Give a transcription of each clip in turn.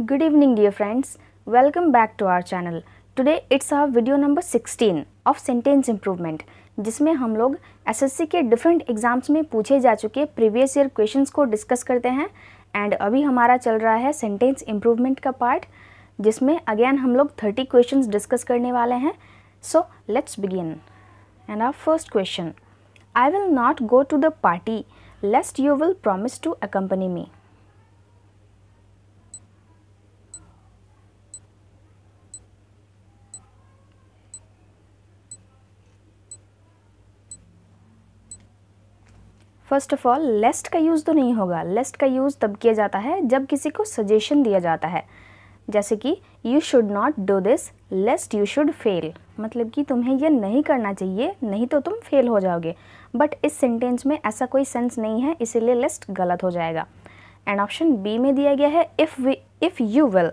Good evening dear friends. Welcome back to our channel. Today it's our video number 16 of sentence improvement जिसमें हम लोग SSC के different exams में पूछे जा चुके प्रीवियस ईयर क्वेश्चंस को डिस्कस करते हैं एंड अभी हमारा चल रहा है सेंटेंस इम्प्रूवमेंट का पार्ट जिसमें अगेन हम लोग थर्टी क्वेश्चंस डिस्कस करने वाले हैं so let's begin and our first question I will not go to the party lest you will promise to accompany me first of all lest का use तो नहीं होगा लेस्ट का यूज़ तब किया जाता है जब किसी को सजेशन दिया जाता है जैसे कि you should not do this lest you should fail मतलब कि तुम्हें यह नहीं करना चाहिए नहीं तो तुम फेल हो जाओगे बट इस सेंटेंस में ऐसा कोई सेंस नहीं है इसीलिए लेस्ट गलत हो जाएगा एंड ऑप्शन बी में दिया गया है if we if you will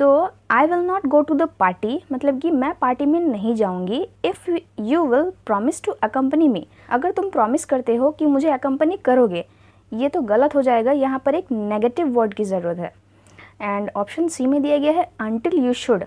तो I will not go to the party मतलब कि मैं पार्टी में नहीं जाऊंगी if you will promise to accompany me अगर तुम प्रॉमिस करते हो कि मुझे अकम्पनी करोगे ये तो गलत हो जाएगा यहाँ पर एक नेगेटिव वर्ड की ज़रूरत है एंड ऑप्शन सी में दिया गया है अनटिल यू शुड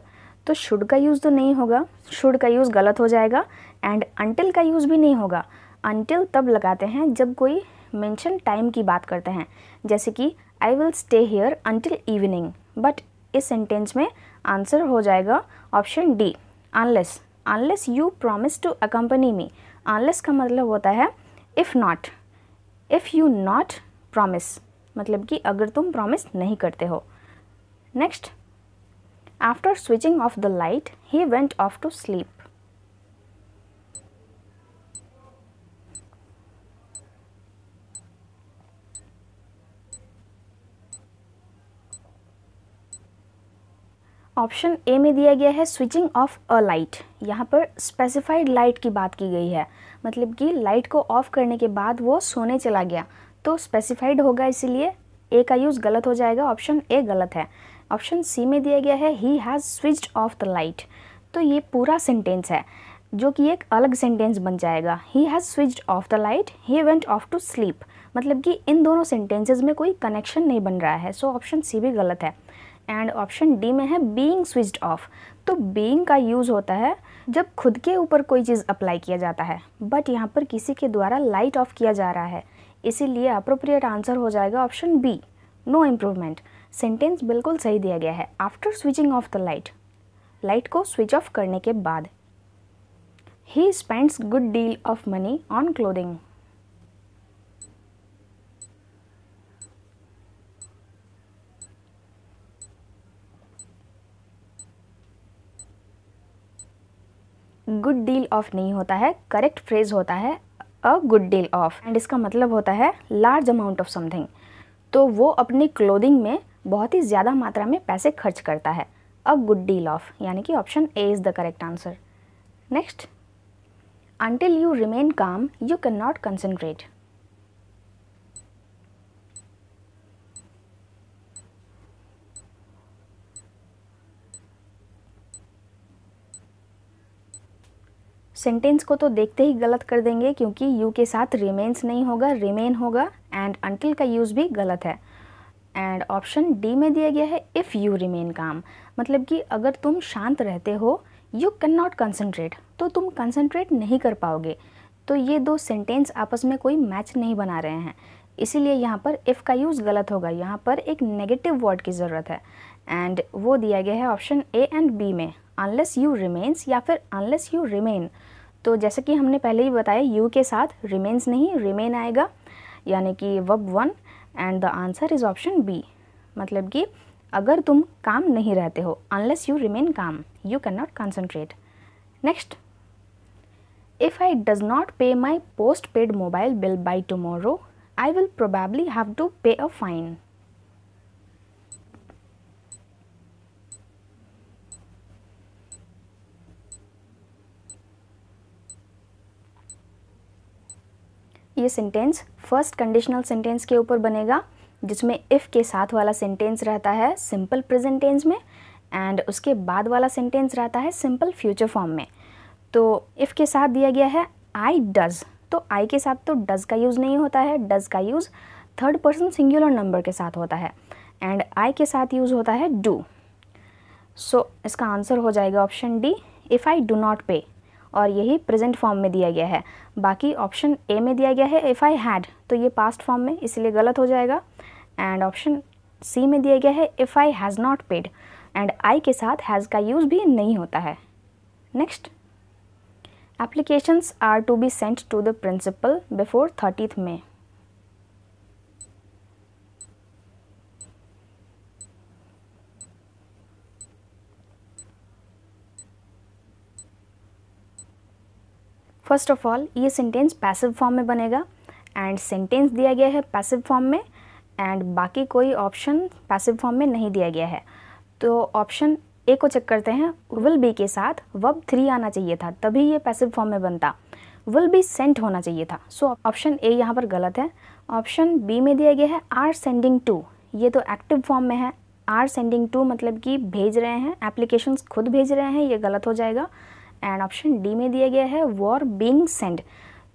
तो शुड का यूज़ तो नहीं होगा शुड का यूज़ गलत हो जाएगा एंड अनटिल का यूज़ भी नहीं होगा अनटिल तब लगाते हैं जब कोई मेंशन टाइम की बात करते हैं जैसे कि I will stay here until evening but इस सेंटेंस में आंसर हो जाएगा option D unless unless you promise to accompany me unless का मतलब होता है if not if you not promise मतलब कि अगर तुम प्रोमिस नहीं करते हो next after switching off the light he went off to sleep option A में दिया गया है स्विचिंग ऑफ अ लाइट यहाँ पर स्पेसिफाइड लाइट की बात की गई है मतलब कि लाइट को ऑफ करने के बाद वो सोने चला गया तो स्पेसिफाइड होगा इसीलिए ए का यूज़ गलत हो जाएगा ऑप्शन ए गलत है ऑप्शन सी में दिया गया है he has switched off the light तो ये पूरा सेंटेंस है जो कि एक अलग सेंटेंस बन जाएगा he has switched off the light he went off to sleep मतलब कि इन दोनों सेंटेंसेज में कोई कनेक्शन नहीं बन रहा है सो ऑप्शन सी भी गलत है एंड ऑप्शन डी में है बीइंग स्विच्ड ऑफ तो बीइंग का यूज़ होता है जब खुद के ऊपर कोई चीज़ अप्लाई किया जाता है बट यहाँ पर किसी के द्वारा लाइट ऑफ किया जा रहा है इसीलिए अप्रोप्रिएट आंसर हो जाएगा option B no improvement sentence बिल्कुल सही दिया गया है after switching off the light light को स्विच ऑफ करने के बाद he spends good deal of money on clothing good deal of नहीं होता है करेक्ट फ्रेज होता है a good deal of and इसका मतलब होता है लार्ज अमाउंट ऑफ समथिंग तो वो अपने क्लोदिंग में बहुत ही ज़्यादा मात्रा में पैसे खर्च करता है अ गुड डील ऑफ यानी कि option A is the correct answer next you remain calm you can not concentrate sentence को तो देखते ही गलत कर देंगे क्योंकि यू के साथ रिमेन्स नहीं होगा रिमेन होगा एंड अंटिल का यूज़ भी गलत है एंड ऑप्शन डी में दिया गया है इफ़ यू रिमेन काम मतलब कि अगर तुम शांत रहते हो यू कैन नॉट कंसनट्रेट तो तुम कंसनट्रेट नहीं कर पाओगे तो ये दो सेंटेंस आपस में कोई मैच नहीं बना रहे हैं इसीलिए यहाँ पर इफ़ का यूज़ गलत होगा यहाँ पर एक नेगेटिव वर्ड की ज़रूरत है एंड वो दिया गया है ऑप्शन ए एंड बी में अनलेस यू रिमेन्स या फिर अनलेस यू रिमेन तो जैसे कि हमने पहले ही बताया यू के साथ रिमेन्स नहीं रिमेन आएगा यानी कि वब one and the answer is option B मतलब कि अगर तुम काम नहीं रहते हो unless you remain calm you can not concentrate next if I does not pay my post paid mobile bill by tomorrow I will probably have to pay a fine ये sentence first conditional sentence के ऊपर बनेगा जिसमें if के साथ वाला sentence रहता है सिंपल प्रेजेंट टेंस में एंड उसके बाद वाला सेंटेंस रहता है सिंपल फ्यूचर फॉर्म में तो इफ़ के साथ दिया गया है आई डज़ तो आई के साथ तो डज़ का यूज़ नहीं होता है डज़ का use third person singular number के साथ होता है एंड आई के साथ यूज़ होता है डू सो so, इसका आंसर हो जाएगा option D if I do not pay और यही प्रेजेंट फॉर्म में दिया गया है बाकी ऑप्शन ए में दिया गया है इफ़ आई हैड तो ये पास्ट फॉर्म में इसलिए गलत हो जाएगा एंड ऑप्शन सी में दिया गया है if I has not paid and I के साथ हैज़ का यूज़ भी नहीं होता है next applications are to be sent to the principal before thirtieth May first of all ये सेंटेंस पैसिव फॉर्म में बनेगा एंड सेंटेंस दिया गया है पैसिव फॉर्म में एंड बाकी कोई ऑप्शन पैसिव फॉर्म में नहीं दिया गया है तो ऑप्शन ए को चेक करते हैं विल बी के साथ वब थ्री आना चाहिए था तभी ये पैसिव फॉर्म में बनता विल बी सेंट होना चाहिए था सो ऑप्शन ए यहाँ पर गलत है ऑप्शन बी में दिया गया है आर सेंडिंग टू ये तो एक्टिव फॉर्म में है आर सेंडिंग टू मतलब कि भेज रहे हैं एप्लीकेशन खुद भेज रहे हैं ये गलत हो जाएगा एंड ऑप्शन डी में दिया गया है वॉर बिंग सेंड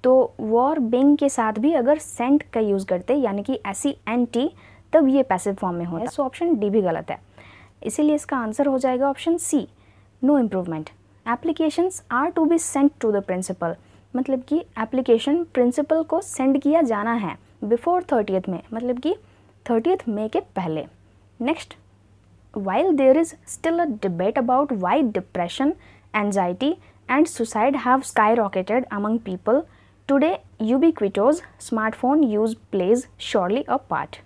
तो वॉर बिंग के साथ भी अगर सेंट का यूज़ करते यानी कि ऐसी एन टी तब ये पैसिव फॉर्म में होता है सो ऑप्शन डी भी गलत है इसीलिए इसका आंसर हो जाएगा option C no improvement applications are to be sent to the principal मतलब कि एप्लीकेशन प्रिंसिपल को सेंड किया जाना है बिफोर थर्टियथ में मतलब कि थर्टियथ मे के पहले next while there is still a debate about why depression anxiety, and suicide have skyrocketed among people, today ubiquitous smartphone use plays surely a part.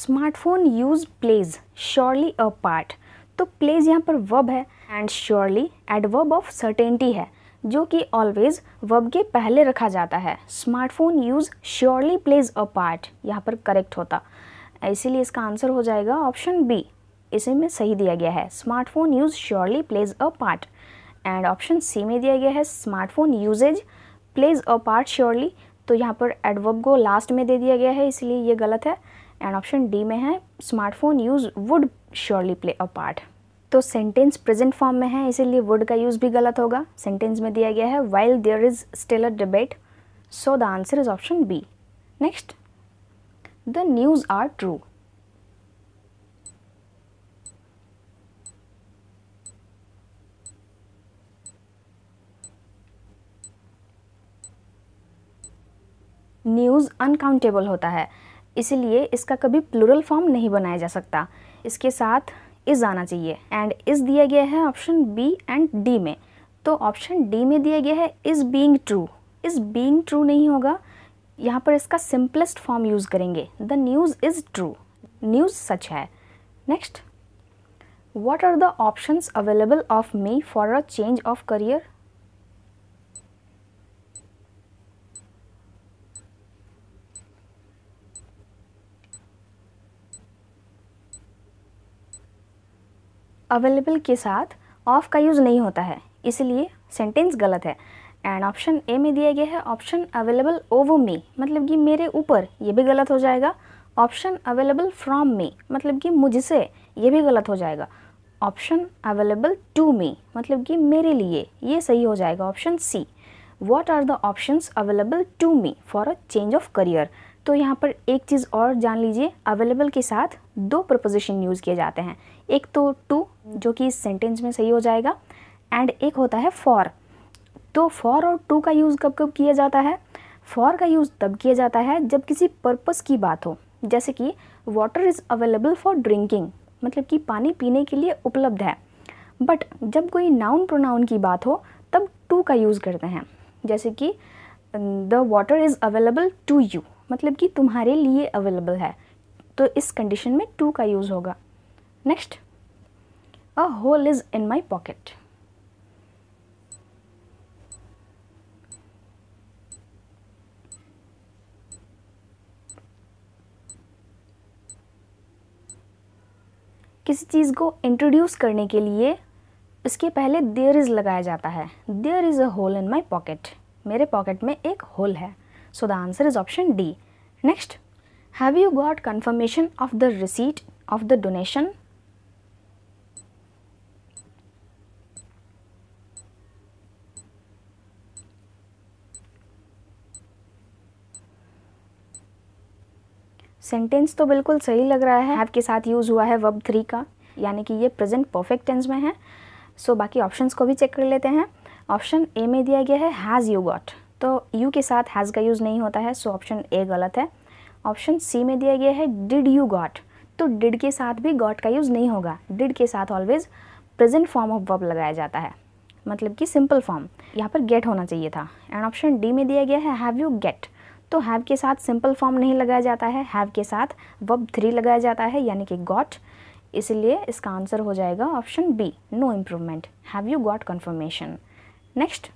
Smartphone use plays surely a part तो plays यहाँ पर verb है and surely adverb of certainty है जो कि always verb के पहले रखा जाता है smartphone use surely plays a part यहाँ पर करेक्ट होता इसीलिए इसका आंसर हो जाएगा ऑप्शन बी इसी में सही दिया गया है smartphone use surely plays a part and option C में दिया गया है smartphone uses plays a part surely तो यहाँ पर एडवर्ब को लास्ट में दे दिया गया है इसलिए ये गलत है एंड ऑप्शन डी में है smartphone use would surely play a part तो सेंटेंस प्रेजेंट फॉर्म में है इसीलिए वुड का यूज़ भी गलत होगा सेंटेंस में दिया गया है while there is still a debate so the answer is option B next the news are true news uncountable होता है इसलिए इसका कभी प्लुरल फॉर्म नहीं बनाया जा सकता इसके साथ इज़ आना चाहिए एंड इज़ दिया गया है ऑप्शन बी एंड डी में तो ऑप्शन डी में दिया गया है is being true is being true नहीं होगा यहाँ पर इसका सिंपलेस्ट फॉर्म यूज़ करेंगे the news is true news सच है next what are the option available of me for a change of career available के साथ ऑफ का यूज़ नहीं होता है इसलिए सेंटेंस गलत है एंड ऑप्शन ए में दिया गया है ऑप्शन अवेलेबल ओवो मी मतलब कि मेरे ऊपर ये भी गलत हो जाएगा ऑप्शन अवेलेबल फ्रॉम मी मतलब कि मुझसे ये भी गलत हो जाएगा ऑप्शन अवेलेबल टू मी मतलब कि मेरे लिए ये सही हो जाएगा option C what are the options available to me for a change of career तो यहाँ पर एक चीज़ और जान लीजिए अवेलेबल के साथ दो प्रपोजिशन यूज़ किए जाते हैं एक तो टू जो कि इस सेंटेंस में सही हो जाएगा एंड एक होता है फॉर तो फॉर और टू का यूज़ कब कब किया जाता है फॉर का यूज़ तब किया जाता है जब किसी पर्पज़ की बात हो जैसे कि water is available for drinking मतलब कि पानी पीने के लिए उपलब्ध है बट जब कोई नाउन प्रोनाउन की बात हो तब टू का यूज़ करते हैं जैसे कि the water is available to you मतलब कि तुम्हारे लिए अवेलेबल है तो इस कंडीशन में टू का यूज़ होगा next a hole is in my pocket किसी चीज़ को इंट्रोड्यूस करने के लिए इसके पहले देयर इज़ लगाया जाता है there is a hole in my pocket मेरे पॉकेट में एक होल है So the answer is option D. Next, have you got confirmation of the receipt of the donation? Sentence तो बिल्कुल सही लग रहा है हैव के साथ यूज़ हुआ है वर्ब थ्री का यानी कि ये प्रेजेंट परफेक्ट टेंस में है सो so, बाकी ऑप्शंस को भी चेक कर लेते हैं ऑप्शन ए में दिया गया है हैज़ यू गॉट तो यू के साथ हैज़ का यूज़ नहीं होता है सो ऑप्शन ए गलत है ऑप्शन सी में दिया गया है डिड यू गॉट तो डिड के साथ भी गॉट का यूज़ नहीं होगा डिड के साथ always present form of verb लगाया जाता है मतलब कि सिंपल फॉर्म यहाँ पर गेट होना चाहिए था एंड ऑप्शन डी में दिया गया है हैव यू गेट तो हैव के साथ सिंपल फॉर्म नहीं लगाया जाता है हैव के साथ वर्ब थ्री लगाया जाता है यानी कि गॉट इसलिए इसका आंसर हो जाएगा option B no improvement have you got confirmation next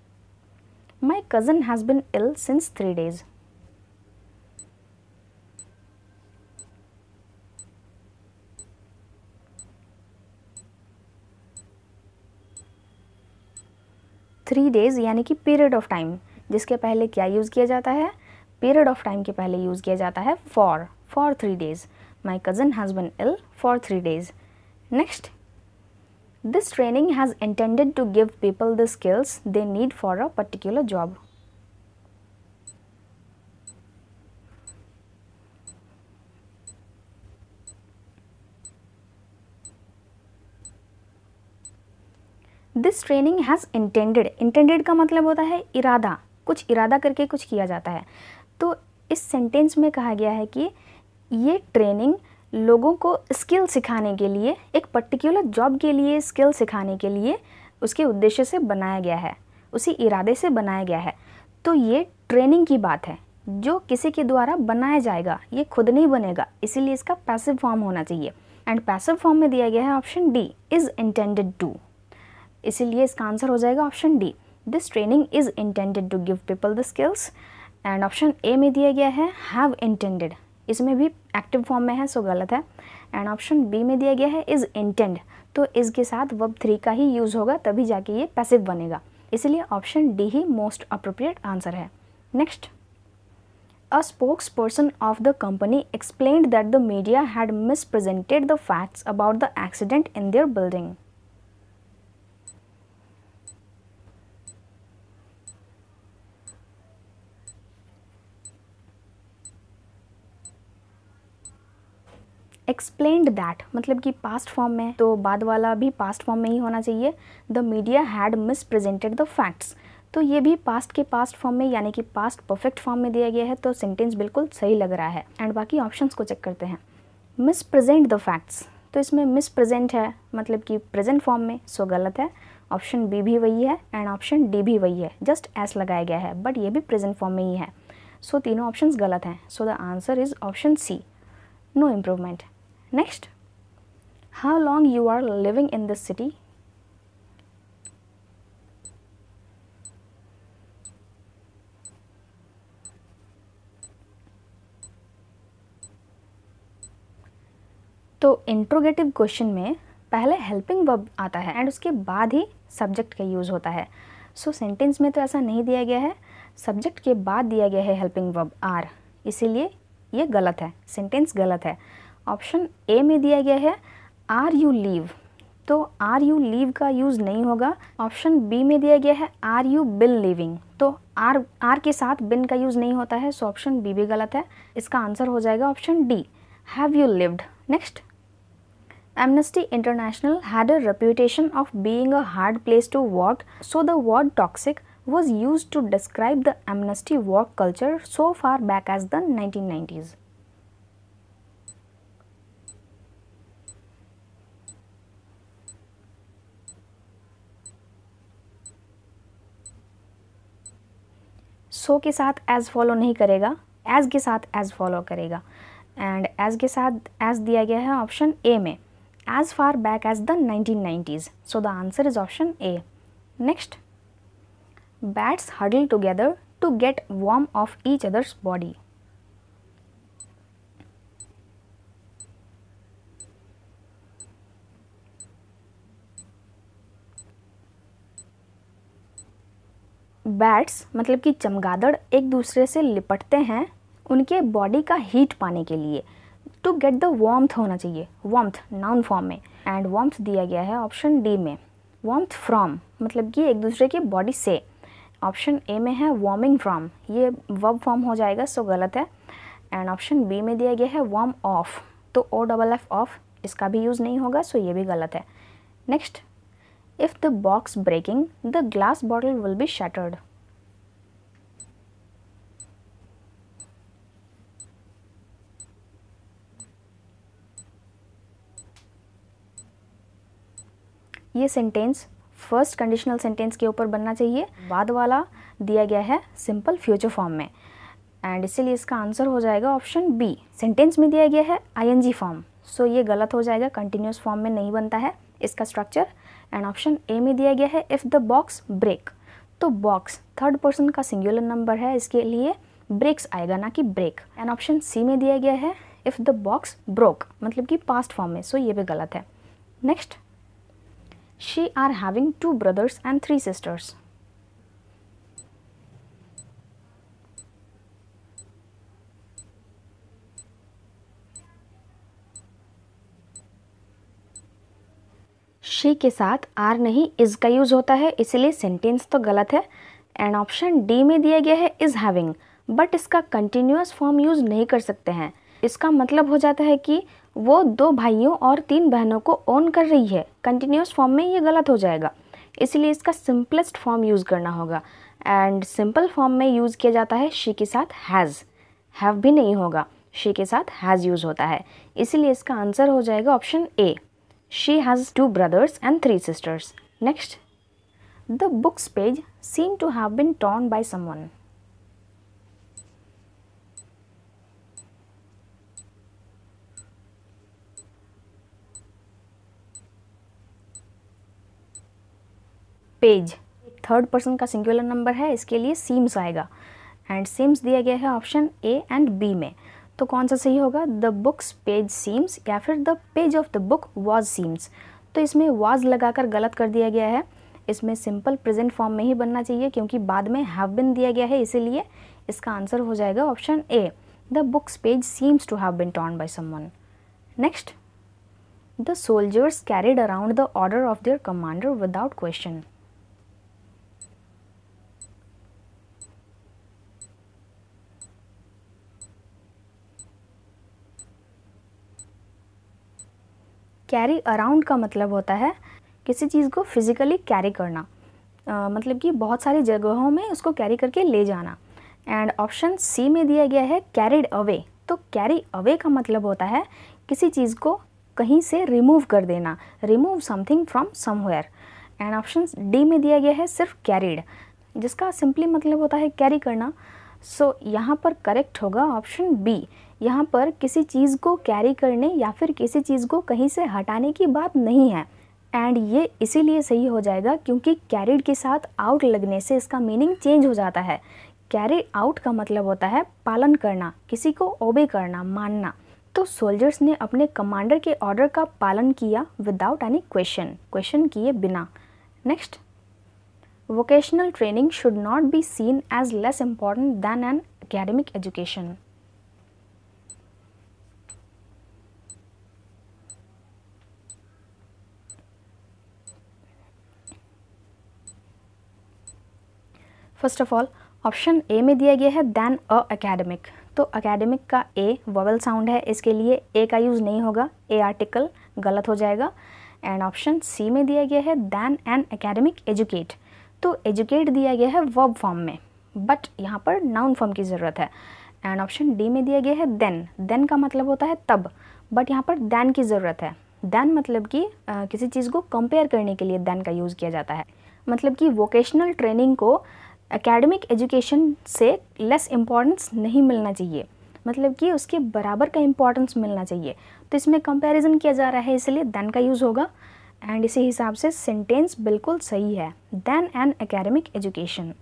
my cousin has been ill since 3 days three days यानी कि पीरियड ऑफ टाइम जिसके पहले क्या यूज़ किया जाता है पीरियड ऑफ टाइम के पहले यूज़ किया जाता है for for three days my cousin has been ill for three days next This training has intended to give people the skills they need for a particular job. This training has intended intended का मतलब होता है इरादा कुछ इरादा करके कुछ किया जाता है तो इस सेंटेंस में कहा गया है कि ये ट्रेनिंग लोगों को स्किल सिखाने के लिए एक पर्टिकुलर जॉब के लिए स्किल सिखाने के लिए उसके उद्देश्य से बनाया गया है उसी इरादे से बनाया गया है तो ये ट्रेनिंग की बात है जो किसी के द्वारा बनाया जाएगा ये खुद नहीं बनेगा इसीलिए इसका पैसिव फॉर्म होना चाहिए एंड पैसिव फॉर्म में दिया गया है option D is intended to इसीलिए इसका आंसर हो जाएगा option D this training is intended to give people the skills and option A में दिया गया है हैव इंटेंडेड इसमें भी एक्टिव फॉर्म में है सो गलत है एंड ऑप्शन बी में दिया गया है इज इंटेंड तो इसके साथ वब थ्री का ही यूज़ होगा तभी जाके ये पैसिव बनेगा इसलिए ऑप्शन डी ही मोस्ट अप्रोप्रिएट आंसर है next a spokesperson of the company explain that the media had misrepresented the facts about the accident in their building explained that मतलब कि पास्ट फॉर्म में तो बाद वाला भी पास्ट फॉर्म में ही होना चाहिए the media had misrepresented the facts तो ये भी पास्ट के पास्ट फॉर्म में यानी कि पास्ट परफेक्ट फॉर्म में दिया गया है तो सेंटेंस बिल्कुल सही लग रहा है एंड बाकी ऑप्शंस को चेक करते हैं मिस प्रजेंट द फैक्ट्स तो इसमें मिस प्रजेंट है मतलब कि प्रेजेंट फॉर्म में सो गलत है ऑप्शन बी भी वही है एंड ऑप्शन डी भी वही है जस्ट एस लगाया गया है बट ये भी प्रेजेंट फॉर्म में ही है सो so, तीनों ऑप्शंस गलत हैं so the answer is option C no improvement Next, how long you are living in this city? तो इंट्रोगेटिव क्वेश्चन में पहले हेल्पिंग वर्ब आता है एंड उसके बाद ही सब्जेक्ट का यूज़ होता है सो so, सेंटेंस में तो ऐसा नहीं दिया गया है सब्जेक्ट के बाद दिया गया है हेल्पिंग वर्ब आर इसीलिए ये गलत है सेंटेंस गलत है ऑप्शन ए में दिया गया है आर यू लीव तो आर यू लीव का यूज़ नहीं होगा ऑप्शन बी में दिया गया है आर यू बिल लिविंग तो आर आर के साथ बिन का यूज़ नहीं होता है सो ऑप्शन बी भी गलत है इसका आंसर हो जाएगा option D have you lived next Amnesty International had a reputation of being a hard place to work so the word toxic was used to describe the Amnesty work culture so far back as the nineteen so के साथ as follow नहीं करेगा as के साथ as follow करेगा and as के साथ as दिया गया है ऑप्शन ए में as far back as the nineteen nineties so the answer is option A next bats huddle together to get warm of each others body bats मतलब कि चमगादड़ एक दूसरे से लिपटते हैं उनके बॉडी का हीट पाने के लिए टू गेट द वॉम्थ होना चाहिए वॉम्थ नाउन फॉर्म में एंड वॉम्थ दिया गया है ऑप्शन डी में वॉम्थ फ्रॉम मतलब कि एक दूसरे के बॉडी से ऑप्शन ए में है वार्मिंग फ्रॉम ये वर्ब फॉर्म हो जाएगा सो गलत है एंड ऑप्शन बी में दिया गया है वार्म ऑफ तो ओ डबल एफ ऑफ इसका भी यूज़ नहीं होगा सो ये भी गलत है next if the box breaking, the glass bottle will be shattered. ये सेंटेंस फर्स्ट कंडीशनल सेंटेंस के ऊपर बनना चाहिए बाद वाला दिया गया है सिंपल फ्यूचर फॉर्म में एंड इसीलिए इसका आंसर हो जाएगा ऑप्शन बी सेंटेंस में दिया गया है आईएनजी फॉर्म सो ये गलत हो जाएगा कंटिन्यूस फॉर्म में नहीं बनता है इसका स्ट्रक्चर एंड ऑप्शन ए में दिया गया है इफ़ द बॉक्स ब्रेक तो बॉक्स थर्ड पर्सन का सिंगुलर नंबर है इसके लिए ब्रेक्स आएगा ना कि ब्रेक एंड ऑप्शन सी में दिया गया है इफ़ द बॉक्स ब्रोक मतलब कि पास्ट फॉर्म में सो ये भी गलत है next she are having two brothers and three sisters she के साथ आर नहीं इज़ का यूज़ होता है इसलिए सेंटेंस तो गलत है एंड ऑप्शन डी में दिया गया है इज़ हैविंग बट इसका कंटिन्यूस फॉर्म यूज़ नहीं कर सकते हैं इसका मतलब हो जाता है कि वो दो भाइयों और तीन बहनों को ओन कर रही है कंटिन्यूस फॉर्म में ये गलत हो जाएगा इसलिए इसका सिंपलेस्ट फॉर्म यूज़ करना होगा एंड सिंपल फॉर्म में यूज़ किया जाता है शी के साथ हैज़ हैव भी नहीं होगा शी के साथ हैज़ यूज़ होता है इसीलिए इसका आंसर हो जाएगा option A She has two brothers and three sisters. Next, the book's page seem to have been torn by someone. Page third person का सिंगुलर नंबर है इसके लिए सीम्स आएगा एंड सीम्स दिया गया है ऑप्शन ए एंड बी में तो कौन सा सही होगा द बुक्स पेज सीम्स या फिर the page of the book was seems तो इसमें वॉज लगाकर गलत कर दिया गया है इसमें सिंपल प्रेजेंट फॉर्म में ही बनना चाहिए क्योंकि बाद में हैव बिन दिया गया है इसीलिए इसका आंसर हो जाएगा option A the books page seems to have been torn by someone next the soldiers carried around the order of their commander without question carry around का मतलब होता है किसी चीज़ को फिज़िकली कैरी करना आ, मतलब कि बहुत सारी जगहों में उसको कैरी करके ले जाना एंड ऑप्शन सी में दिया गया है कैरिड अवे तो कैरी अवे का मतलब होता है किसी चीज़ को कहीं से रिमूव कर देना remove something from somewhere and option D में दिया गया है सिर्फ कैरिड जिसका सिंपली मतलब होता है कैरी करना सो so, यहाँ पर करेक्ट होगा ऑप्शन बी यहाँ पर किसी चीज़ को कैरी करने या फिर किसी चीज़ को कहीं से हटाने की बात नहीं है एंड ये इसीलिए सही हो जाएगा क्योंकि कैरिड के साथ आउट लगने से इसका मीनिंग चेंज हो जाता है कैरी आउट का मतलब होता है पालन करना किसी को ओबे करना मानना तो सोल्जर्स ने अपने कमांडर के ऑर्डर का पालन किया विदाउट एनी क्वेश्चन क्वेश्चन किए बिना next vocational training should not be seen as less important than an academic education first of all option A में दिया गया है दैन अ अकेडमिक तो अकेडमिक का ए वोवल साउंड है इसके लिए ए का यूज़ नहीं होगा ए आर्टिकल गलत हो जाएगा एंड ऑप्शन सी में दिया गया है दैन एन अकेडमिक एजुकेट तो एजुकेट दिया गया है वर्ब फॉर्म में बट यहाँ पर नाउन फॉर्म की ज़रूरत है एंड ऑप्शन डी में दिया गया है देन देन का मतलब होता है तब बट यहाँ पर दैन की ज़रूरत है दैन मतलब कि किसी चीज़ को कंपेयर करने के लिए दैन का यूज़ किया जाता है मतलब कि वोकेशनल ट्रेनिंग को एकेडमिक एजुकेशन से लेस इम्पॉर्टेंस नहीं मिलना चाहिए मतलब कि उसके बराबर का इम्पॉर्टेंस मिलना चाहिए तो इसमें कंपैरिजन किया जा रहा है इसलिए देन का यूज़ होगा एंड इसी हिसाब से सेंटेंस बिल्कुल सही है then an academic education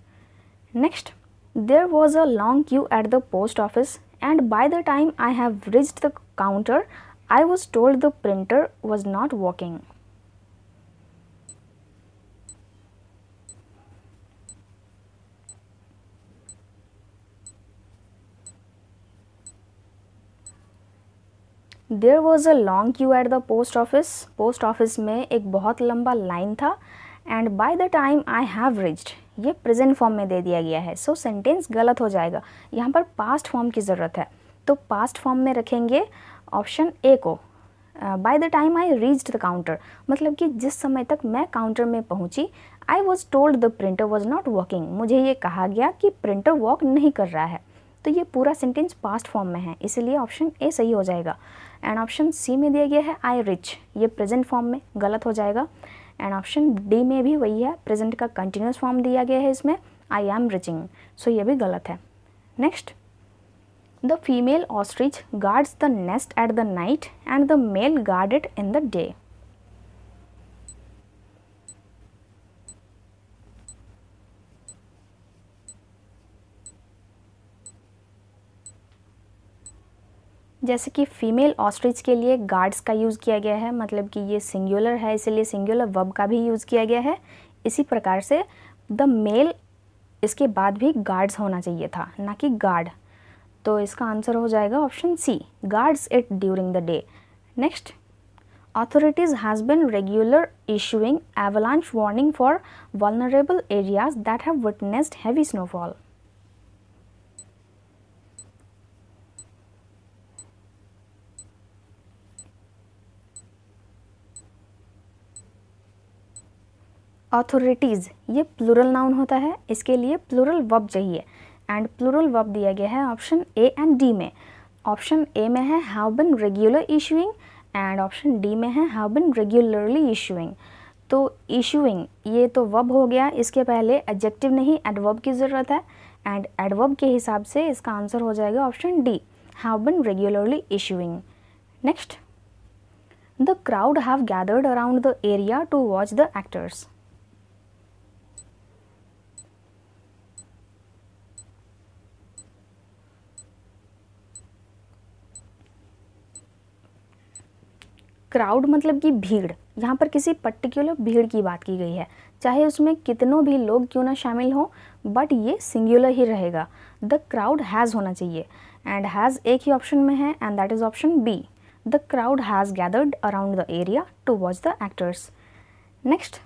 next there was a long queue at the post office and by the time I have reached the counter I was told the printer was not working there was a long queue at the post office post office में एक बहुत लंबा line था and by the time I have reached ये present form में दे दिया गया है सो so, सेंटेंस गलत हो जाएगा यहाँ पर पास्ट फॉर्म की ज़रूरत है तो पास्ट फॉर्म में रखेंगे ऑप्शन ए को by the time I reached the counter मतलब कि जिस समय तक मैं काउंटर में पहुँची I was told the printer was not working मुझे ये कहा गया कि प्रिंटर वर्क नहीं कर रहा है तो ये पूरा सेंटेंस पास्ट फॉर्म में है इसलिए ऑप्शन ए सही हो जाएगा एंड ऑप्शन सी में दिया गया है आई रिच ये प्रेजेंट फॉर्म में गलत हो जाएगा एंड ऑप्शन डी में भी वही है प्रेजेंट का कंटिन्यूस फॉर्म दिया गया है इसमें आई एम रिचिंग सो ये भी गलत है next the female ostrich guards the nest at the night and the male guard it in the day जैसे कि फीमेल ऑस्ट्रिच के लिए गार्ड्स का यूज़ किया गया है मतलब कि ये सिंगुलर है इसलिए सिंगुलर वब का भी यूज़ किया गया है इसी प्रकार से द मेल इसके बाद भी गार्ड्स होना चाहिए था ना कि गार्ड तो इसका आंसर हो जाएगा option C guards it during the day next authorities has been regular issuing avalanche warning for vulnerable areas that have witnessed heavy snowfall authorities ये प्लूरल नाउन होता है इसके लिए प्लूरल वर्ब चाहिए एंड प्लूरल वर्ब दिया गया है option A and D में ऑप्शन ए में है have been regular issuing and option D में है हैव बिन रेगुलरली इशूइंग तो इशूइंग ये तो वर्ब हो गया इसके पहले एडजेक्टिव नहीं एडवर्ब की ज़रूरत है एंड एडवर्ब के हिसाब से इसका आंसर हो जाएगा option D have been regularly issuing next the crowd have gathered around the area to watch the actors crowd मतलब कि भीड़ यहाँ पर किसी पर्टिकुलर भीड़ की बात की गई है चाहे उसमें कितनों भी लोग क्यों ना शामिल हों बट ये सिंगुलर ही रहेगा द क्राउड हैज़ होना चाहिए एंड हैज़ एक ही ऑप्शन में है and that is option B the crowd has gathered around the area to watch the actors next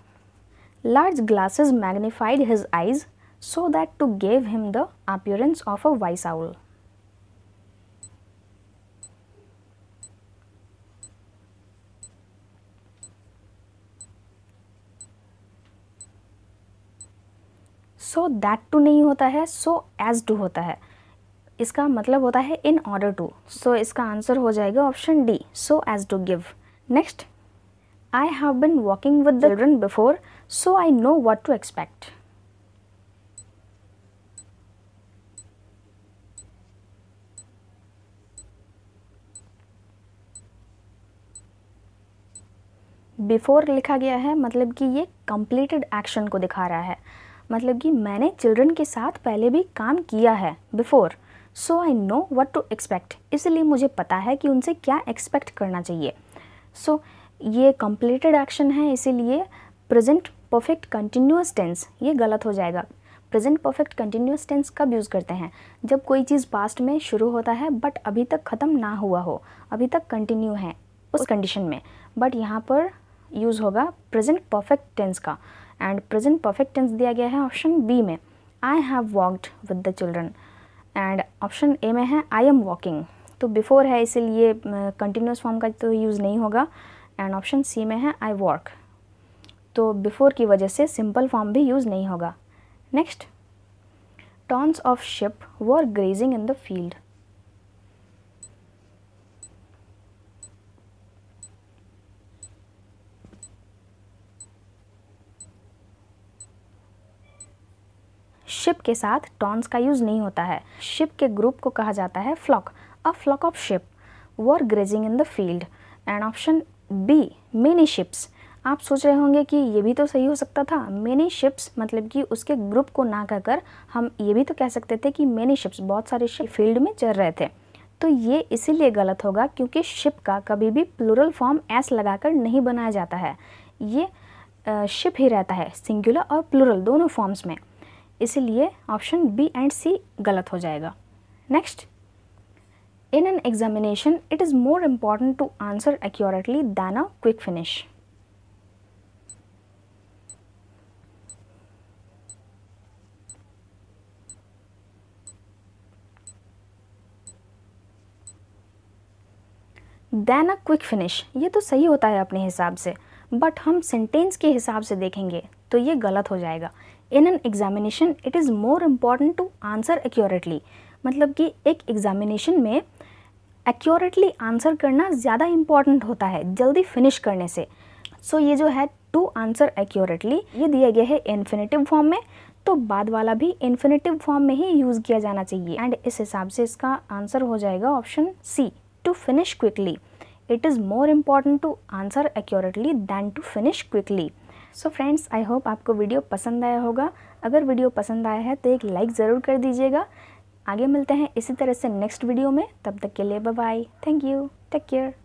large glasses magnified his eyes so that to gave him the appearance of a wise owl so that to नहीं होता है सो as to होता है इसका मतलब होता है in order to सो इसका आंसर हो जाएगा option D so as to give next I have been walking with children before so I know what to expect before लिखा गया है मतलब कि ये कंप्लीटेड एक्शन को दिखा रहा है मतलब कि मैंने चिल्ड्रन के साथ पहले भी काम किया है before so I know what to expect इसलिए मुझे पता है कि उनसे क्या एक्सपेक्ट करना चाहिए सो so, ये कम्प्लीटेड एक्शन है इसीलिए प्रेजेंट परफेक्ट कंटिन्यूस टेंस ये गलत हो जाएगा प्रेजेंट परफेक्ट कंटिन्यूस टेंस कब यूज़ करते हैं जब कोई चीज़ पास्ट में शुरू होता है बट अभी तक ख़त्म ना हुआ हो अभी तक कंटिन्यू है उस कंडीशन में बट यहाँ पर यूज़ होगा प्रेजेंट परफेक्ट टेंस का एंड प्रेजेंट परफेक्ट टेंस दिया गया है ऑप्शन बी में I have walked with the children and option A में है आई एम वॉकिंग तो बिफोर है इसीलिए कंटिन्यूस फॉर्म का तो यूज़ नहीं होगा एंड ऑप्शन सी में है आई वॉक तो बिफोर की वजह से सिंपल फॉर्म भी यूज़ नहीं होगा next tons of sheep were grazing in the field sheep के साथ टॉन्स का यूज़ नहीं होता है शिप के ग्रुप को कहा जाता है flock a flock of sheep were grazing in the field and option B many sheeps आप सोच रहे होंगे कि ये भी तो सही हो सकता था मेनी शिप्स मतलब कि उसके ग्रुप को ना कहकर हम ये भी तो कह सकते थे कि मेनी शिप्स बहुत सारे शिप फील्ड में चल रहे थे तो ये इसीलिए गलत होगा क्योंकि शिप का कभी भी प्लूरल फॉर्म एस लगाकर नहीं बनाया जाता है ये शिप ही रहता है सिंगुलर और प्लूरल दोनों फॉर्म्स में इसलिए ऑप्शन बी एंड सी गलत हो जाएगा next in an examination it is more important to answer accurately than a quick finish then a quick finish ये तो सही होता है अपने हिसाब से बट हम सेंटेंस के हिसाब से देखेंगे तो ये गलत हो जाएगा in an examination it is more important to answer accurately मतलब कि एक एग्ज़ामिनेशन में एक्यूरेटली आंसर करना ज़्यादा इम्पॉर्टेंट होता है जल्दी फिनिश करने से सो so, ये जो है टू आंसर एक्यूरेटली ये दिया गया है इन्फिनेटिव फॉर्म में तो बाद वाला भी इन्फिनेटिव फॉर्म में ही यूज़ किया जाना चाहिए एंड इस हिसाब से इसका आंसर हो जाएगा option C to finish quickly it is more important to answer accurately than to finish quickly so friends I hope आपको वीडियो पसंद आया होगा अगर वीडियो पसंद आया है तो एक लाइक ज़रूर कर दीजिएगा आगे मिलते हैं इसी तरह से नेक्स्ट वीडियो में तब तक के लिए bye thank you take care